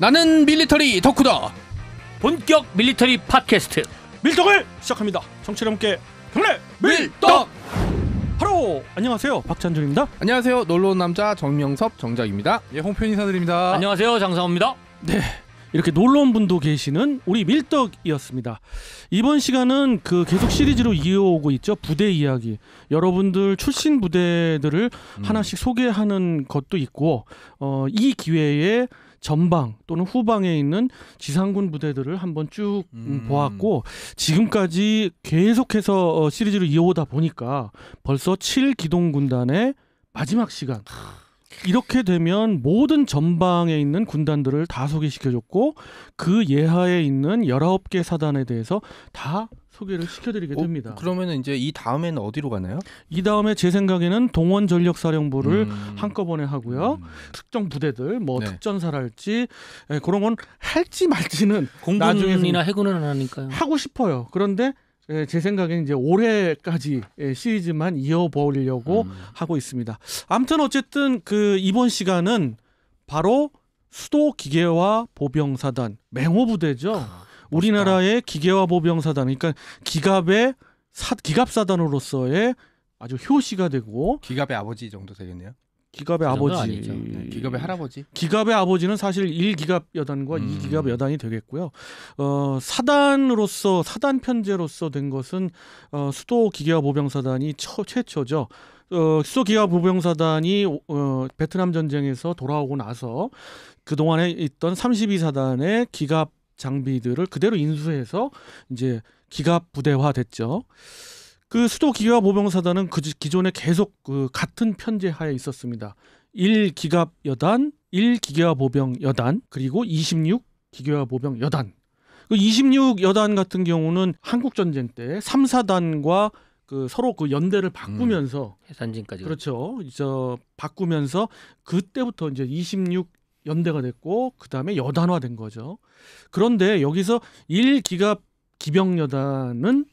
나는 밀리터리 덕후다. 본격 밀리터리 팟캐스트 밀떡을 시작합니다. 청취자 께 경례 밀떡. 하로 안녕하세요 박찬준입니다. 안녕하세요. 놀러 온 남자 정명섭 정작입니다. 예, 홍표 인사드립니다. 안녕하세요 장상호입니다. 네. 이렇게 놀러 온 분도 계시는 우리 밀떡이었습니다. 이번 시간은 그 계속 시리즈로 이어오고 있죠. 부대 이야기. 여러분들 출신 부대들을 음. 하나씩 소개하는 것도 있고, 어, 이 기회에 전방 또는 후방에 있는 지상군 부대들을 한번 쭉 음. 음. 보았고 지금까지 계속해서 어, 시리즈를 이어오다 보니까 벌써 7기동군단의 마지막 시간 이렇게 되면 모든 전방에 있는 군단들을 다 소개시켜줬고 그 예하에 있는 1 9개 사단에 대해서 다 소개를 시켜드리게 어, 됩니다. 그러면 이제 이 다음에는 어디로 가나요? 이 다음에 제 생각에는 동원 전력 사령부를 음. 한꺼번에 하고요. 음. 특정 부대들, 뭐 네. 특전사랄지 예, 그런 건 할지 말지는 공군이나 해군은 안 하니까요. 하고 싶어요. 그런데 예, 제 생각엔 이제 올해까지 예, 시리즈만 이어보려고 음. 하고 있습니다. 아무튼 어쨌든 그 이번 시간은 바로 수도 기계화 보병사단 맹호부대죠. 아, 네, 우리나라의 기계화 보병사단 그러니까 기갑의 사, 기갑사단으로서의 아주 효시가 되고 기갑의 아버지 정도 되겠네요. 기갑의 그 아버지, 네, 기갑의 할아버지. 기갑의 아버지는 사실 1기갑 여단과 음. 2기갑 여단이 되겠고요. 어, 사단으로서 사단 편제로서 된 것은 어, 수도 기계화 보병사단이 최초죠. 어, 수도 기계화 보병사단이 어, 베트남 전쟁에서 돌아오고 나서 그 동안에 있던 32사단의 기갑 장비들을 그대로 인수해서 이제 기갑 부대화 됐죠. 그 수도 기갑 모병사단은 그 기존에 계속 그 같은 편제 하에 있었습니다. 1 기갑 여단, 1 기계화 보병 여단, 그리고 26 기계화 보병 여단. 그26 여단 같은 경우는 한국 전쟁 때 3, 4단과 그 서로 그 연대를 바꾸면서 음, 해산진까지 그렇죠. 저 바꾸면서 그때부터 이제 26 연대가 됐고 그다음에 여단화된 거죠. 그런데 여기서 1기갑 기병여단은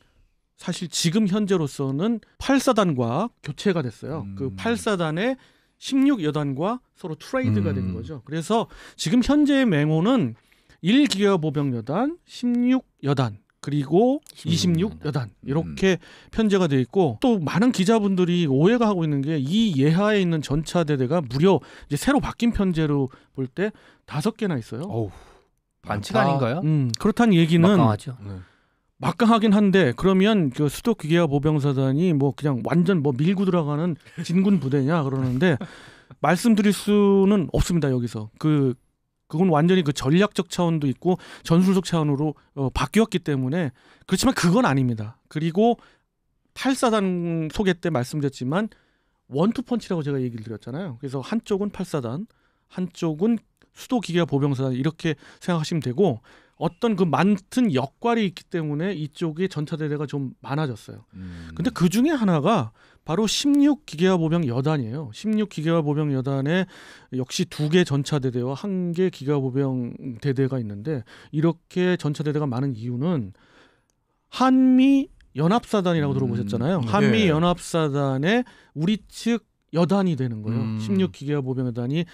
사실 지금 현재로서는 8사단과 교체가 됐어요. 그 음. 그 8사단의 16여단과 서로 트레이드가 음. 된 거죠. 그래서 지금 현재의 맹호는 1기갑 보병여단, 16여단 그리고 26 여단 이렇게 음. 편제가 돼 있고 또 많은 기자분들이 오해가 하고 있는 게 이 예하에 있는 전차 대대가 무려 이제 새로 바뀐 편제로 볼 때 다섯 개나 있어요. 어우, 반칙 아, 닌가요 음, 그렇다는 얘기는 막강하죠. 네. 막강하긴 한데 그러면 그 수도 기계화 보병사단이 뭐 그냥 완전 뭐 밀고 들어가는 진군 부대냐 그러는데 말씀드릴 수는 없습니다 여기서 그 그건 완전히 그 전략적 차원도 있고 전술적 차원으로 어, 바뀌었기 때문에 그렇지만 그건 아닙니다. 그리고 8사단 소개 때 말씀드렸지만 원투펀치라고 제가 얘기를 드렸잖아요. 그래서 한쪽은 8사단, 한쪽은 수도기계와 보병사단 이렇게 생각하시면 되고 어떤 그 많은 역할이 있기 때문에 이쪽에 전차대대가 좀 많아졌어요. 음. 근데 그 중에 하나가 바로 16기계화 보병 여단이에요. 16기계화 보병 여단에 역시 두 개 전차대대와 한 개 기계화 보병 대대가 있는데 이렇게 전차대대가 많은 이유는 한미 연합사단이라고 음. 들어보셨잖아요. 예. 한미 연합사단의 우리 측 여단이 되는 거예요. 음. 16기계화 보병 여단이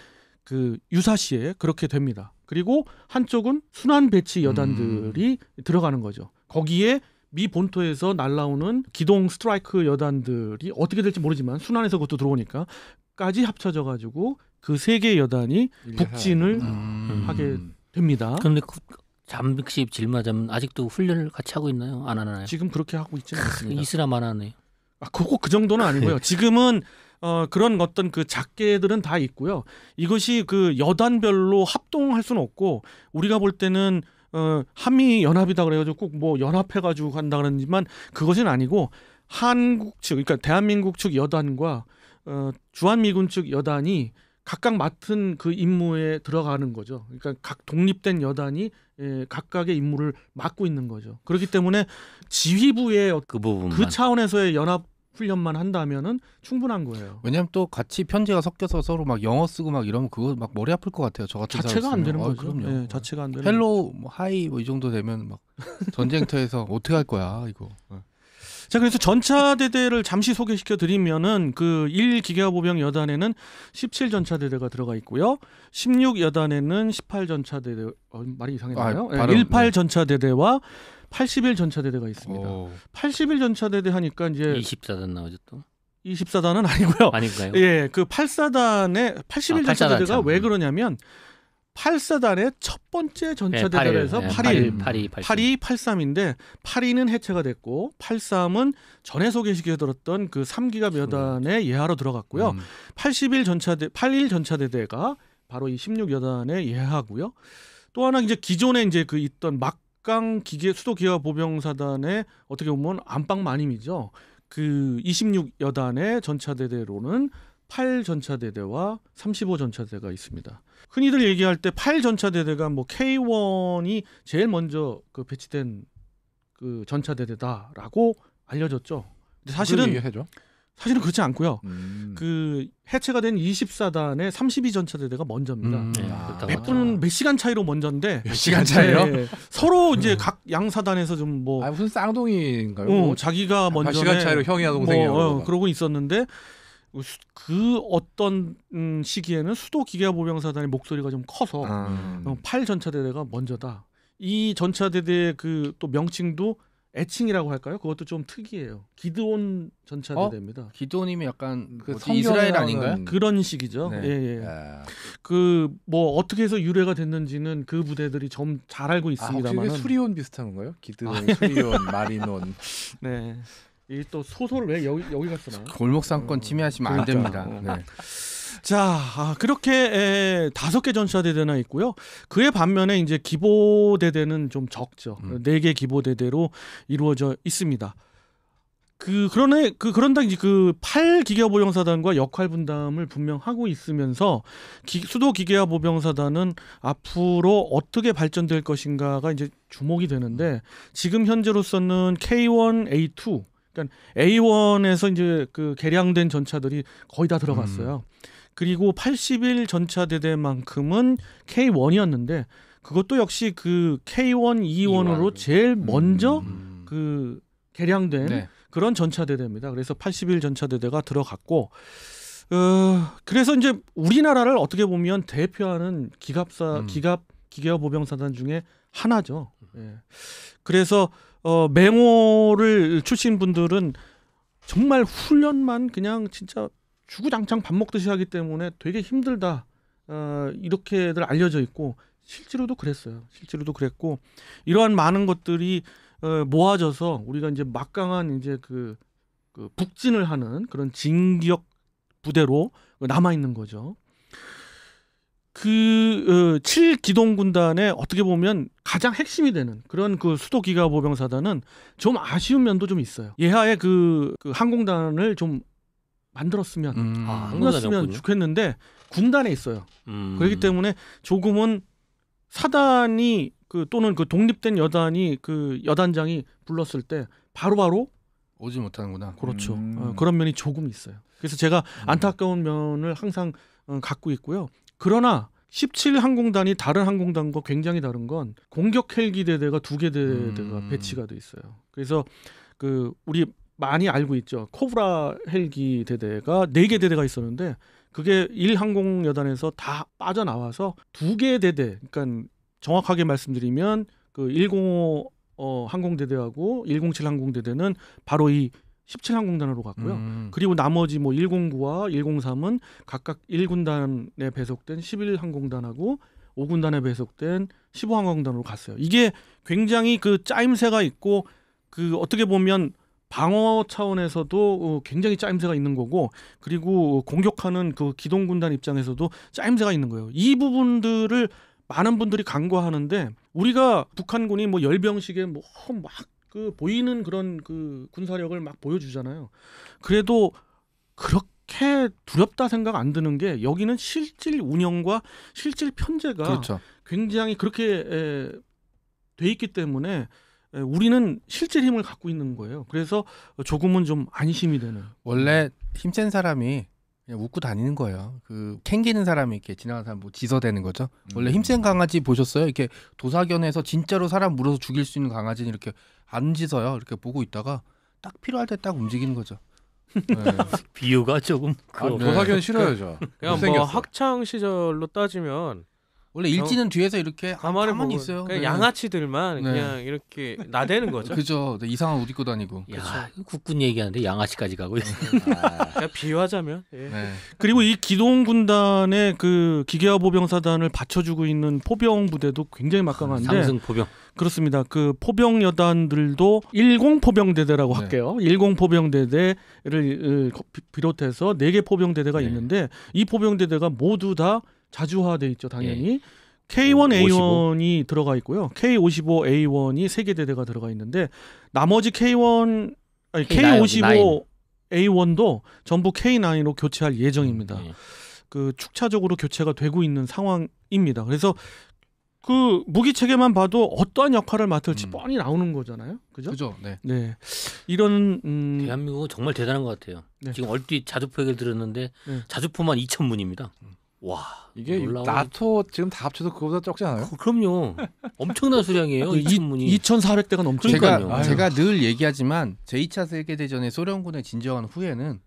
그 유사시에 그렇게 됩니다. 그리고 한쪽은 순환 배치 여단들이 음. 들어가는 거죠. 거기에 미 본토에서 날라오는 기동 스트라이크 여단들이 어떻게 될지 모르지만 순환해서 그것도 들어오니까 까지 합쳐져 가지고 그 세개의 여단이 북진을 음. 하게 됩니다. 그런데 그 잠시 질문하자면 아직도 훈련을 같이 하고 있나요? 안 하나요? 지금 그렇게 하고 있지는 않습니다. 이스라안 하네요. 아, 그거 그 정도는 아니고요. 예. 지금은 어, 그런 어떤 그 작계들은 다 있고요. 이것이 그 여단별로 합동할 수는 없고 우리가 볼 때는 어, 한미 연합이다 그래가지고 꼭뭐 연합해가지고 간다 그러지만 그것은 아니고 한국 측 그러니까 대한민국 측 여단과 어, 주한미군 측 여단이 각각 맡은 그 임무에 들어가는 거죠. 그러니까 각 독립된 여단이 예, 각각의 임무를 맡고 있는 거죠. 그렇기 때문에 지휘부의 그, 그 차원에서의 연합 훈련만 한다면은 충분한 거예요. 왜냐하면 또 같이 편지가 섞여서 서로 막 영어 쓰고 막 이러면 그거 막 머리 아플 것 같아요. 저 같은 자체가 안 되는 아, 거죠. 그럼요. 네, 자체가 안 되는. 헬로, 뭐, 하이 뭐이 정도 되면 막 전쟁터에서 어떻게 할 거야 이거. 예. 자 그래서 전차 대대를 잠시 소개시켜 드리면은 그 1기계화보병 여단에는 17전차 대대가 들어가 있고요. 16 여단에는 18전차 대대 어, 말이 이상했나요? 아, 예, 네, 18 전차 대대와 80일 전차대대가 있습니다. 오. 80일 전차대대 하니까 이제 24단 나오죠 또. 24단은 아니고요. 아닌가요? 예, 그 8사단의 80일 아, 전차대대가 왜 음. 그러냐면 8사단의 첫 번째 전차대대에서 네, 8일, 8일, 8일, 83인데 82는 해체가 됐고 83은 전에 소개시켜 들었던 그 3기가 여단의 예하로 들어갔고요. 음. 81 전차대 81 전차대대가 바로 이 16여단의 예하고요. 또 하나 이제 기존에 이제 그 있던 막 막강 기계 수도 기아 보병사단의 어떻게 보면 안방 마님이죠. 그 26여단의 전차대대로는 8전차대대와 35전차대가 있습니다. 흔히들 얘기할 때 8전차대대가 뭐 K1이 제일 먼저 그 배치된 그 전차대대다라고 알려졌죠. 근데 사실은 사실은 그렇지 않고요. 음. 그 해체가 된 24단의 32전차대대가 먼저입니다. 음. 몇분 네, 아. 몇 시간 차이로 먼저인데 몇 시간 차이요? 네, 네. 서로 음. 이제 각 양사단에서 좀뭐 아, 무슨 쌍둥이인가요? 어, 뭐 자기가 먼저 시간 차이로 형이나 동생이야. 뭐, 어, 그러고 있었는데 그 어떤 음, 시기에는 수도 기계화보병사단의 목소리가 좀 커서 음. 아. 8 어, 전차대대가 먼저다. 이 전차대대의 그 또 명칭도 애칭이라고 할까요? 그것도 좀 특이해요. 기드온 전차대대입니다. 어? 기드온이면 약간 음, 그 이스라엘 아닌가요? 음. 그런 식이죠. 네. 예, 예. 아... 그뭐 어떻게 해서 유래가 됐는지는 그 부대들이 좀 잘 알고 있습니다만. 아, 수리온 비슷한 건가요? 기드온, 아, 예. 수리온, 마리논. 네. 이 또 소설을 왜 여기 여기 갔으나? 골목 상권 음. 침해하시면 그러니까. 안 됩니다. 어. 네. 자, 아, 그렇게 다섯 개 전차대대나 있고요. 그에 반면에 이제 기보대대는 좀 적죠. 네개 음. 그러니까 네 기보대대로 이루어져 있습니다. 그 그러네 그 그런다 시제그 팔 기계화 보병사단과 역할 분담을 분명 하고 있으면서 기, 수도 기계화 보병사단은 앞으로 어떻게 발전될 것인가가 이제 주목이 되는데 음. 지금 현재로서는 K1, A2 그러니까 A1에서 이제 그 개량된 전차들이 거의 다 들어갔어요. 음. 그리고 80일 전차 대대만큼은 K1이었는데 그것도 역시 그 K1, E1으로 E1. 제일 음. 먼저 음. 그 개량된 네. 그런 전차 대대입니다. 그래서 80일 전차 대대가 들어갔고 어, 그래서 이제 우리나라를 어떻게 보면 대표하는 기갑사 음. 기갑 기계화 보병사단 중에 하나죠. 예. 그래서 어, 맹호를 출신 분들은 정말 훈련만 그냥 진짜 주구장창 밥 먹듯이 하기 때문에 되게 힘들다 어, 이렇게들 알려져 있고 실제로도 그랬어요. 실제로도 그랬고 이러한 많은 것들이 어, 모아져서 우리가 이제 막강한 이제 그, 그 북진을 하는 그런 진기역 부대로 남아 있는 거죠. 그 어, 7기동 군단의 어떻게 보면 가장 핵심이 되는 그런 그 수도 기가 보병사단은 좀 아쉬운 면도 좀 있어요. 예하의 그, 그 항공단을 좀 만들었으면 음. 아, 끊었으면 좋겠는데 군단에 있어요. 음. 그렇기 때문에 조금은 사단이 그 또는 그 독립된 여단이 그 여단장이 불렀을 때 바로바로 바로 오지 못하는구나. 그렇죠. 음. 어, 그런 면이 조금 있어요. 그래서 제가 음. 안타까운 면을 항상 어, 갖고 있고요. 그러나 17 항공단이 다른 항공단과 굉장히 다른 건 공격 헬기 대대가 두 개 대대가 음. 배치가 돼 있어요. 그래서 그 우리 많이 알고 있죠. 코브라 헬기 대대가 네 개 대대가 있었는데 그게 일 항공 여단에서 다 빠져나와서 두 개 대대. 그러니까 정확하게 말씀드리면 그105 어, 항공대대하고 107 항공대대는 바로 이 17항공단으로 갔고요. 음. 그리고 나머지 뭐 109와 103은 각각 1군단에 배속된 11항공단하고 5군단에 배속된 15항공단으로 갔어요. 이게 굉장히 그 짜임새가 있고 그 어떻게 보면 방어 차원에서도 어, 굉장히 짜임새가 있는 거고 그리고 공격하는 그 기동 군단 입장에서도 짜임새가 있는 거예요. 이 부분들을 많은 분들이 간과하는데 우리가 북한군이 뭐 열병식에 뭐 막 그 보이는 그런 그 군사력을 막 보여주잖아요. 그래도 그렇게 두렵다 생각 안 드는 게 여기는 실질 운영과 실질 편제가 그렇죠. 굉장히 그렇게 돼 있기 때문에 예, 우리는 실제 힘을 갖고 있는 거예요. 그래서 조금은 좀 안심이 되는. 원래 힘센 사람이 그냥 웃고 다니는 거예요. 그 캥기는 사람이 이렇게 지나가는 사람 뭐 지서대는 거죠. 원래 음. 힘센 강아지 보셨어요? 이렇게 도사견에서 진짜로 사람 물어서 죽일 수 있는 강아지는 이렇게 안 짖어요. 이렇게 보고 있다가 딱 필요할 때 딱 움직이는 거죠. 네. 비유가 조금 아, 도사견 네. 싫어요 저. 그 그냥 뭐 학창 시절로 따지면 원래 일진은 뒤에서 이렇게 가만히, 가만 있어요. 그냥 네. 양아치들만 네. 그냥 이렇게 나대는 거죠. 그죠. 네, 이상한 옷 입고 다니고. 야, 국군 얘기하는데 양아치까지 가고. 음. 아, 그러니까 비유하자면. 예. 네. 그리고 이 기동 군단의 그 기계화 보병사단을 받쳐주고 있는 포병 부대도 굉장히 막강한데. 상승 포병. 그렇습니다. 그 포병 여단들도 10 포병 대대라고 네. 할게요. 10 포병 대대를 어, 비롯해서 4개 포병 대대가 있는데 이 포병 대대가 모두 다 자주화돼 있죠, 당연히. 예. K1A1이 55? 들어가 있고요. K55A1이 세개 대대가 들어가 있는데 나머지 K1 아니 K55 A1도 전부 k 9로 교체할 예정입니다. 음, 예. 그 축차적으로 교체가 되고 있는 상황입니다. 그래서 그 무기 체계만 봐도 어떠한 역할을 맡을지 음. 뻔히 나오는 거잖아요. 그죠? 그죠. 네. 네. 이런 음... 대한민국은 정말 대단한 것 같아요. 네. 지금 얼핏 자주포 얘기를 들었는데 네. 자주포만 2천문입니다 음. 와 이게 놀라운... 나토 지금 다합쳐서 그보다 거 적지 않아요? 그, 그럼요. 엄청난 수량이에요. 아, 이 문이 2,400대가 넘죠. 제가 아유. 제가 늘 얘기하지만 제2차 세계 대전에 소련군의 진정한 후예는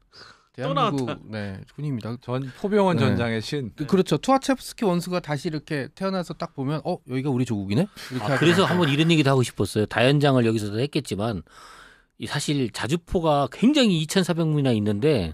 대한민국 네 군입니다. 전 포병원 네. 전장의 신. 네. 그렇죠. 투하체프스키 원수가 다시 이렇게 태어나서 딱 보면 어 여기가 우리 조국이네. 아, 그래서 한번 이런 얘기도 하고 싶었어요. 다연장을 여기서도 했겠지만 사실 자주포가 굉장히 2,400문이나 있는데. 음.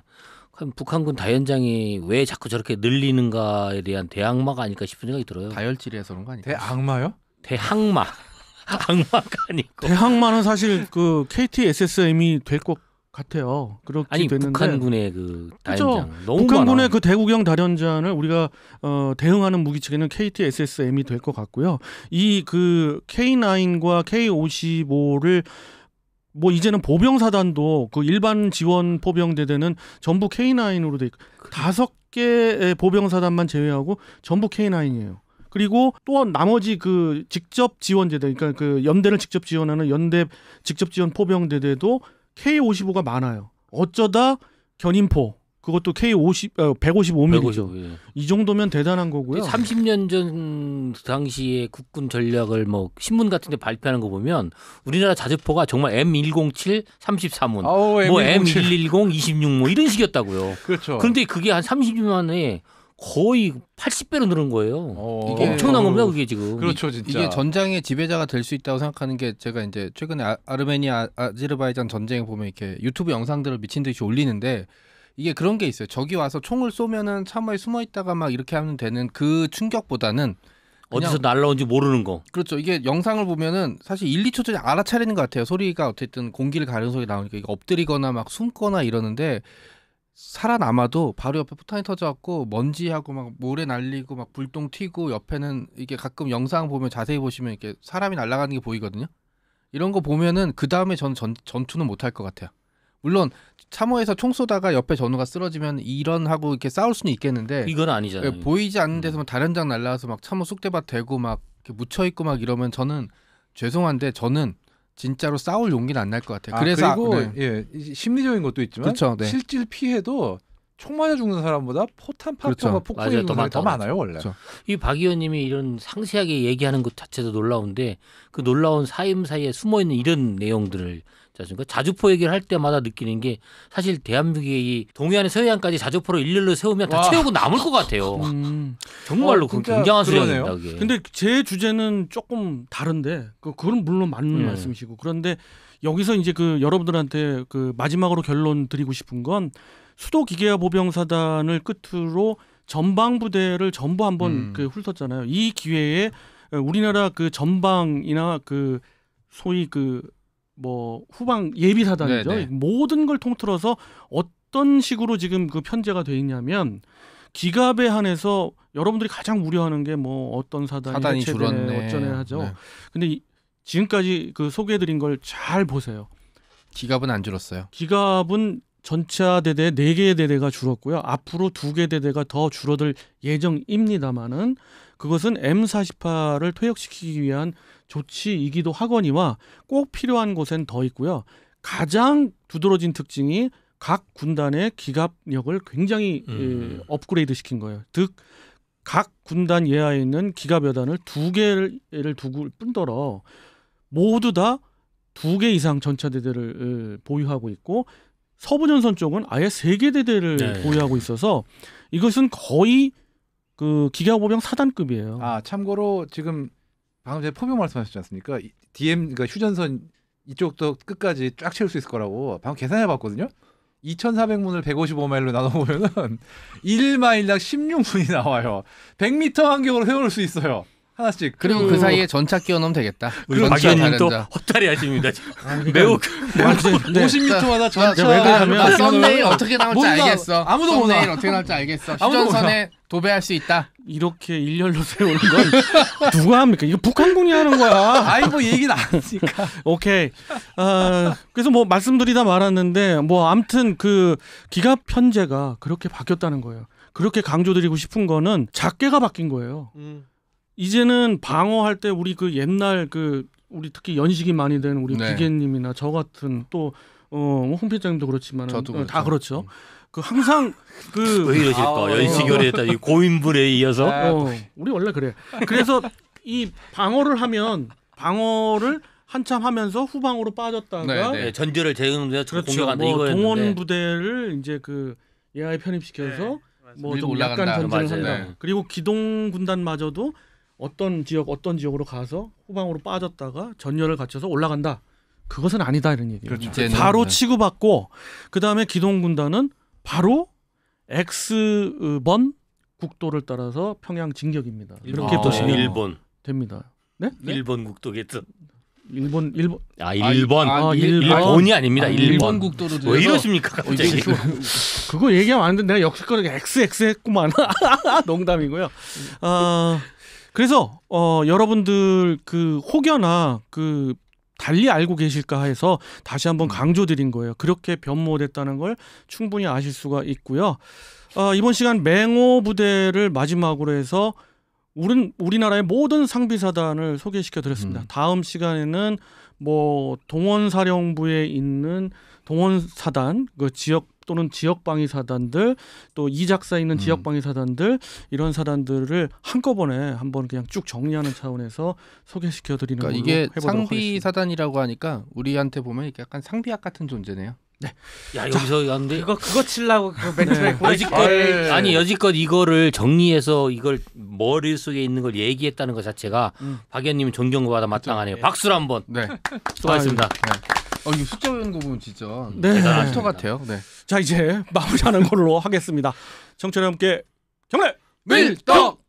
그럼 북한군 다연장이 왜 자꾸 저렇게 늘리는가에 대한 대항마가 아닐까 싶은 생각이 들어요. 다혈질에서 그런 거 아니에요? 대악마요? 대항마. 악마가 아니고. 대항마는 사실 그 KTSSM이 될 것 같아요. 그렇게 아니, 됐는데 북한군의 그 다연장 그쵸? 북한군의 많아. 그 대구경 다연장을 우리가 어, 대응하는 무기 체계는 KTSSM이 될 것 같고요. 이 그 K9과 K55를 뭐 이제는 보병사단도 그 일반 지원 포병대대는 전부 K9으로 돼 있고 다섯 개의 보병사단만 제외하고 전부 K9이에요. 그리고 또 나머지 그 직접 지원 제대 그러니까 그 연대를 직접 지원하는 연대 직접 지원 포병 대대도 K55가 많아요. 어쩌다 견인포 그것도 K50 어, 155mm죠. 예. 이 정도면 대단한 거고요. 30년 전 당시에 국군 전략을 뭐 신문 같은 데 발표하는 거 보면 우리나라 자주포가 정말 M107 33문 아우, M107. 뭐 M110 26뭐 이런 식이었다고요. 그렇죠. 그런데 그게 한 30년 만에 거의 80배로 늘은 거예요. 어, 이게 엄청난 겁니다, 그게 지금. 그렇죠, 진짜. 이게 전장의 지배자가 될 수 있다고 생각하는 게 제가 이제 최근에 아, 르메니아 아제르바이잔 전쟁에 보면 이렇게 유튜브 영상들을 미친 듯이 올리는데 이게 그런 게 있어요. 저기 와서 총을 쏘면은 차마에 숨어 있다가 막 이렇게 하면 되는 그 충격보다는 어디서 날라온지 모르는 거. 그렇죠. 이게 영상을 보면은 사실 1, 2초 전에 알아차리는 것 같아요. 소리가 어쨌든 공기를 가는 소리 나오니까 이거 엎드리거나 막 숨거나 이러는데 살아남아도 바로 옆에 폭탄이 터져갖고 먼지하고 막 모래 날리고 막 불똥 튀고 옆에는 이게 가끔 영상 보면 자세히 보시면 이렇게 사람이 날아가는 게 보이거든요. 이런 거 보면은 그 다음에 저 전, 전투는 못 할 것 같아요. 물론 참호에서 총 쏘다가 옆에 전우가 쓰러지면 이런 하고 이렇게 싸울 수는 있겠는데 이건 아니잖아요. 예, 보이지 않는 데서 음. 막 다른 장 날라와서 막 참호 쑥대밭 대고막 묻혀 있고 막 이러면 저는 죄송한데 저는 진짜로 싸울 용기는 안 날 것 같아요. 아, 그래서 그리고 아, 네. 예, 심리적인 것도 있지만 그쵸, 네. 실질 피해도 총 맞아 죽는 사람보다 포탄 파편과 그렇죠. 폭풍이 더, 많, 더 많아요 원래. 그렇죠. 이박 의원님이 이런 상세하게 얘기하는 것 자체도 놀라운데 그 놀라운 사임 사이에 숨어 있는 이런 내용들을 않습니까? 그러니까 자주포 얘기를 할 때마다 느끼는 게 사실 대한민국이 동해안에 서해안까지 자주포로 일렬로 세우면 다 와. 채우고 남을 것 같아요. 음. 정말로 어, 그 굉장한 수량입니다. 근데 제 주제는 조금 다른데 그, 그건 물론 맞는 음. 말씀이시고 그런데 여기서 이제 그 여러분들한테 그 마지막으로 결론 드리고 싶은 건 수도 기계화 보병사단을 끝으로 전방 부대를 전부 한번 음. 그 훑었잖아요. 이 기회에 우리나라 그 전방이나 그 소위 그뭐 후방 예비 사단이죠. 네, 네. 모든 걸 통틀어서 어떤 식으로 지금 그 편제가 돼 있냐면 기갑에 한해서 여러분들이 가장 우려하는 게 뭐 어떤 사단이, 사단이 줄었네 어쩌네 하죠. 네. 근데 지금까지 그 소개해드린 걸 잘 보세요. 기갑은 안 줄었어요. 기갑은 전차 대대 네 개의 대대가 줄었고요. 앞으로 두 개 대대가 더 줄어들 예정입니다만은 그것은 M48을 퇴역시키기 위한 조치이기도 하거니와 꼭 필요한 곳엔 더 있고요. 가장 두드러진 특징이 각 군단의 기갑력을 굉장히 예, 음. 업그레이드 시킨 거예요. 즉, 각 군단 예하에 있는 기갑 여단을 두 개를 두고 뿐더러 모두 다 두 개 이상 전차대대를 예, 보유하고 있고 서부전선 쪽은 아예 세 개 대대를 네. 보유하고 있어서 이것은 거의 그 기갑 보병 사단급이에요. 아 참고로 지금 방금 전에 포병 말씀하셨지 않습니까? DM 그러니까 휴전선 이쪽도 끝까지 쫙 채울 수 있을 거라고 방금 계산해 봤거든요. 2,400문을 155마일로 나눠 보면은 1마일당 16문이 나와요. 100m 간격으로 세울 수 있어요. 하나씩. 그리고 그 사이에 전차 끼워 넣으면 되겠다. 박연님도 헛다리 하십니다. 아, 그러니까 매우 50m마다 뭐 전차. 썸네일 어떻게 나올지 알겠어. 아무도 몰라. 어떻게 나올지 알겠어. 아무도 몰 도배할 수 있다. 이렇게 일렬로 세우는 건 누가 합니까? 이거 북한군이 하는 거야. 아이 뭐 얘기 나왔으니까. 오케이. 어, 그래서 뭐 말씀드리다 말았는데 뭐 암튼 그 기갑 편제가 그렇게 바뀌었다는 거예요. 그렇게 강조드리고 싶은 거는 작게가 바뀐 거예요. 음. 이제는 방어할 때 우리 그 옛날 그 우리 특히 연식이 많이 된 우리 네. 기계님이나 저 같은 또 어, 뭐 홍필장님도 그렇지만 저 그렇죠. 어, 다 그렇죠. 그렇죠. 음. 그 항상 그왜 이러실까 아, 네. 연식열에다 이 고인물에 이어서 네. 어, 우리 원래 그래. 그래서 이 방어를 하면 방어를 한참 하면서 후방으로 빠졌다가 네, 네. 전제를 제공해서 그렇죠. 공격한다 뭐 이거였는데 동원 부대를 이제 그예하 편입시켜서 뭐 좀 약간 전진을 한다. 네. 그리고 기동 군단마저도 어떤 지역 어떤 지역으로 가서 후방으로 빠졌다가 전열을 갖춰서 올라간다. 그것은 아니다 이런 얘기예요. 그렇죠. 바로 치고받고 그다음에 기동 군단은 바로 X번 국도를 따라서 평양 진격입니다. 이렇게 아, 보시면 일본 됩니다. 네? 네? 일본 국도겠죠. 일본 일본 아 일본 아, 아, 일본. 이 아닙니다. 아, 일본. 일본. 국도로 왜 이러십니까? 갑자기. 어, 그거 얘기하면 안 되는데 내가 역시권 XX 했구만. 농담이고요. 아 그래서 어 여러분들 그 혹여나 그 달리 알고 계실까 해서 다시 한번 음. 강조드린 거예요. 그렇게 변모됐다는 걸 충분히 아실 수가 있고요. 어, 이번 시간 맹호 부대를 마지막으로 해서 우린 우리나라의 모든 상비사단을 소개시켜 드렸습니다. 음. 다음 시간에는 뭐 동원사령부에 있는 동원사단 그 지역 또는 지역 방위 사단들 또 이작사 있는 음. 지역 방위 사단들 이런 사단들을 한꺼번에 한번 그냥 쭉 정리하는 차원에서 소개시켜 드리는 그러니까 이게 상비 하겠습니다. 사단이라고 하니까 우리한테 보면 이게 약간 상비약 같은 존재네요. 네. 야 여기서 자, 근 그거 그거 칠라고 그 멘트를 네. 여지껏 아, 아니 여지껏 이거를 정리해서 이걸 머릿속에 있는 걸 얘기했다는 것 자체가 음. 박 의원님 존경받아 마땅하네요. 박수 한번 네. 수고하셨습니다. 네. 어, 이거 숫자 외우는 거 보면 진짜 네. 대단하십 네. 같아요. 네. 자 이제 마무리하는 걸로 하겠습니다. 청취자 여러분께 경례 밀떡!